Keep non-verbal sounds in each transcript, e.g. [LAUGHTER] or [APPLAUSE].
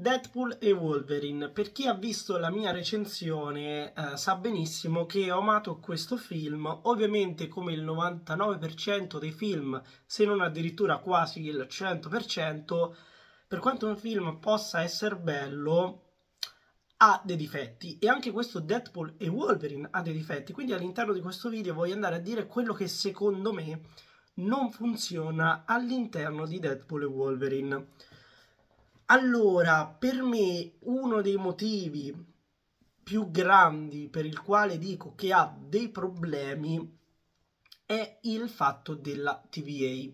Deadpool e Wolverine. Per chi ha visto la mia recensione eh, sa benissimo che ho amato questo film, ovviamente come il 99% dei film, se non addirittura quasi il 100%, per quanto un film possa essere bello, ha dei difetti e anche questo Deadpool e Wolverine ha dei difetti, quindi all'interno di questo video voglio andare a dire quello che secondo me non funziona all'interno di Deadpool e Wolverine. Allora, per me uno dei motivi più grandi per il quale dico che ha dei problemi è il fatto della TVA.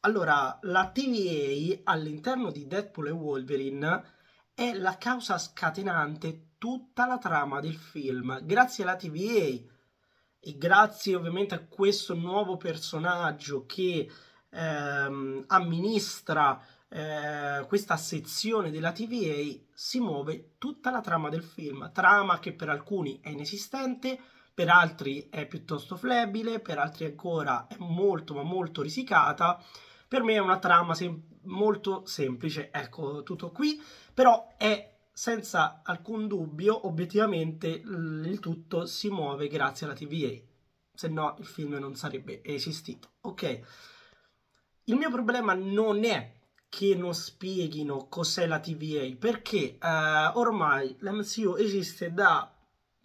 Allora, la TVA all'interno di Deadpool e Wolverine è la causa scatenante tutta la trama del film. Grazie alla TVA e grazie ovviamente a questo nuovo personaggio che ehm, amministra eh, questa sezione della TVA si muove tutta la trama del film, trama che per alcuni è inesistente, per altri è piuttosto flebile, per altri ancora è molto ma molto risicata. Per me è una trama sem molto semplice, ecco tutto qui, però è senza alcun dubbio, obiettivamente il tutto si muove grazie alla TVA, se no il film non sarebbe esistito. Ok, il mio problema non è che non spieghino cos'è la TVA perché eh, ormai l'MCU esiste da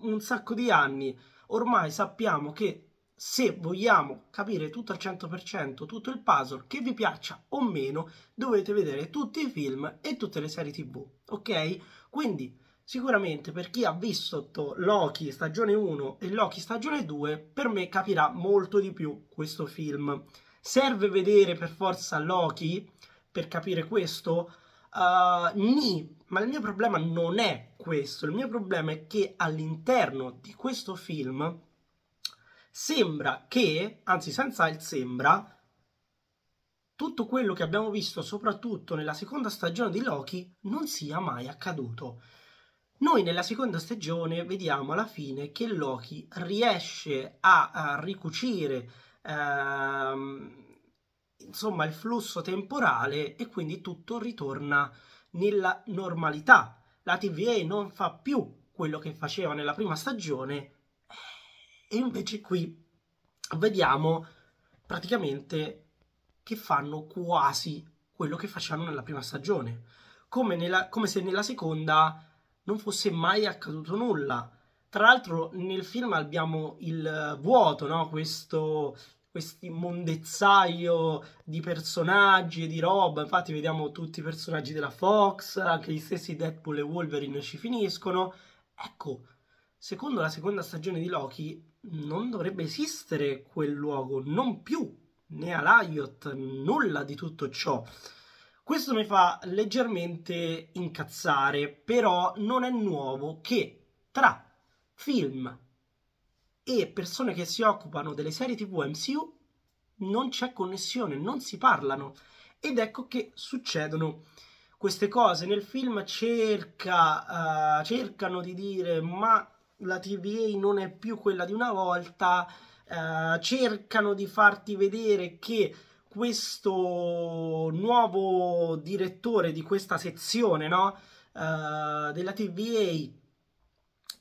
un sacco di anni ormai sappiamo che se vogliamo capire tutto al 100% tutto il puzzle che vi piaccia o meno dovete vedere tutti i film e tutte le serie tv ok quindi Sicuramente per chi ha visto Loki stagione 1 e Loki stagione 2, per me capirà molto di più questo film. Serve vedere per forza Loki? per capire questo? Uh, ni, ma il mio problema non è questo, il mio problema è che all'interno di questo film sembra che, anzi senza il sembra, tutto quello che abbiamo visto soprattutto nella seconda stagione di Loki non sia mai accaduto. Noi nella seconda stagione vediamo alla fine che Loki riesce a, a ricucire ehm, insomma il flusso temporale e quindi tutto ritorna nella normalità. La TVA non fa più quello che faceva nella prima stagione e invece qui vediamo praticamente che fanno quasi quello che facevano nella prima stagione, come, nella, come se nella seconda non fosse mai accaduto nulla. Tra l'altro nel film abbiamo il vuoto, no? questo questo mondezzaio di personaggi e di roba. Infatti, vediamo tutti i personaggi della Fox, anche gli stessi Deadpool e Wolverine ci finiscono. Ecco, secondo la seconda stagione di Loki, non dovrebbe esistere quel luogo, non più né a Riot, nulla di tutto ciò. Questo mi fa leggermente incazzare, però non è nuovo che tra film e persone che si occupano delle serie TV MCU non c'è connessione, non si parlano. Ed ecco che succedono queste cose. Nel film cerca, uh, cercano di dire ma la TVA non è più quella di una volta, uh, cercano di farti vedere che questo nuovo direttore di questa sezione no? uh, della TVA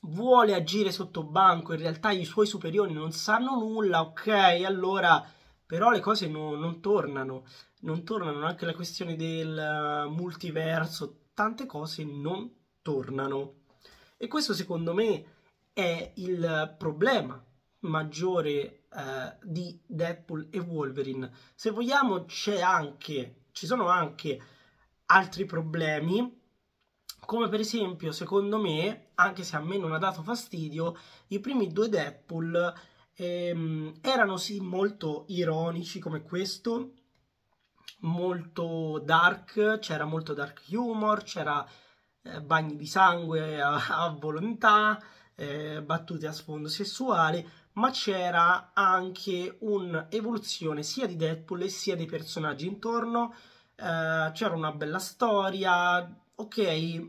vuole agire sotto banco, in realtà i suoi superiori non sanno nulla, ok, allora però le cose no, non tornano, non tornano anche la questione del eh, multiverso, tante cose non tornano. E questo secondo me è il problema maggiore eh, di Deadpool e Wolverine. Se vogliamo c'è anche, ci sono anche altri problemi come per esempio, secondo me, anche se a me non ha dato fastidio, i primi due Deadpool ehm, erano sì molto ironici come questo, molto dark, c'era molto dark humor, c'era eh, bagni di sangue a, [LAUGHS] a volontà, eh, battute a sfondo sessuale, ma c'era anche un'evoluzione sia di Deadpool sia dei personaggi intorno, eh, c'era una bella storia, ok,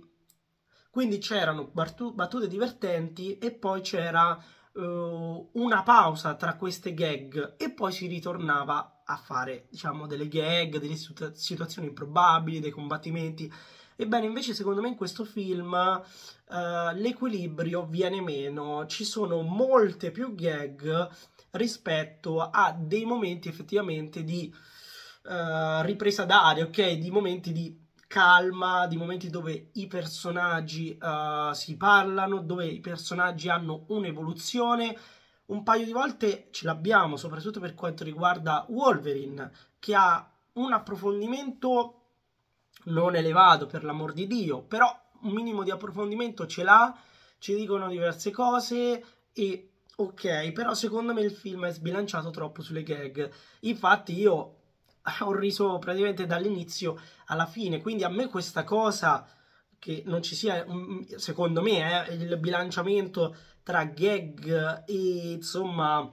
quindi c'erano battute divertenti e poi c'era uh, una pausa tra queste gag e poi si ritornava a fare, diciamo, delle gag, delle situ- situazioni improbabili, dei combattimenti. Ebbene, invece, secondo me in questo film uh, l'equilibrio viene meno, ci sono molte più gag rispetto a dei momenti effettivamente di uh, ripresa d'aria, ok? Di momenti di calma, di momenti dove i personaggi uh, si parlano, dove i personaggi hanno un'evoluzione. Un paio di volte ce l'abbiamo, soprattutto per quanto riguarda Wolverine, che ha un approfondimento non elevato, per l'amor di Dio, però un minimo di approfondimento ce l'ha, ci dicono diverse cose e ok, però secondo me il film è sbilanciato troppo sulle gag. Infatti io ho [LAUGHS] riso praticamente dall'inizio alla fine, quindi a me questa cosa che non ci sia, mm, mm, secondo me, eh, il bilanciamento tra gag e insomma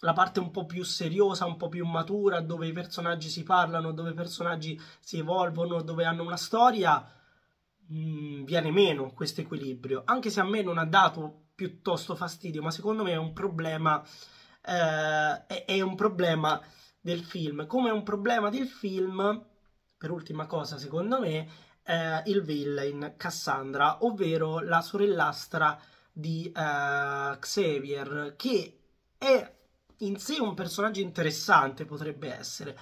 la parte un po' più seriosa, un po' più matura, dove i personaggi si parlano, dove i personaggi si evolvono, dove hanno una storia, mh, mm, viene meno questo equilibrio. Anche se a me non ha dato piuttosto fastidio, ma secondo me è un problema. Eh, è, è un problema del film, come un problema del film, per ultima cosa secondo me, eh, il villain Cassandra, ovvero la sorellastra di eh, Xavier, che è in sé un personaggio interessante, potrebbe essere,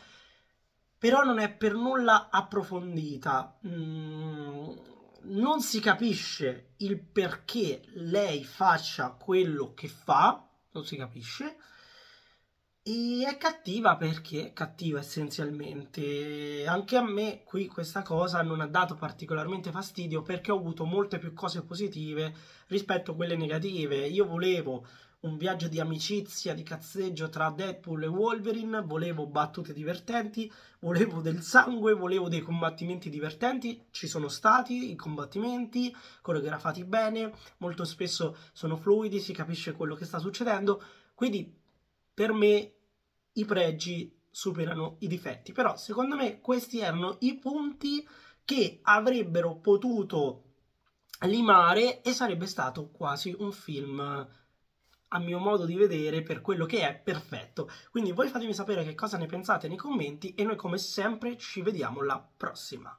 però non è per nulla approfondita. Mm, non si capisce il perché lei faccia quello che fa, non si capisce, e è cattiva perché è cattiva essenzialmente. Anche a me qui questa cosa non ha dato particolarmente fastidio perché ho avuto molte più cose positive rispetto a quelle negative. Io volevo un viaggio di amicizia, di cazzeggio tra Deadpool e Wolverine, volevo battute divertenti, volevo del sangue, volevo dei combattimenti divertenti, ci sono stati i combattimenti, coreografati bene, molto spesso sono fluidi, si capisce quello che sta succedendo, quindi per me i pregi superano i difetti, però secondo me questi erano i punti che avrebbero potuto limare e sarebbe stato quasi un film a mio modo di vedere per quello che è perfetto. Quindi voi fatemi sapere che cosa ne pensate nei commenti e noi come sempre ci vediamo la prossima.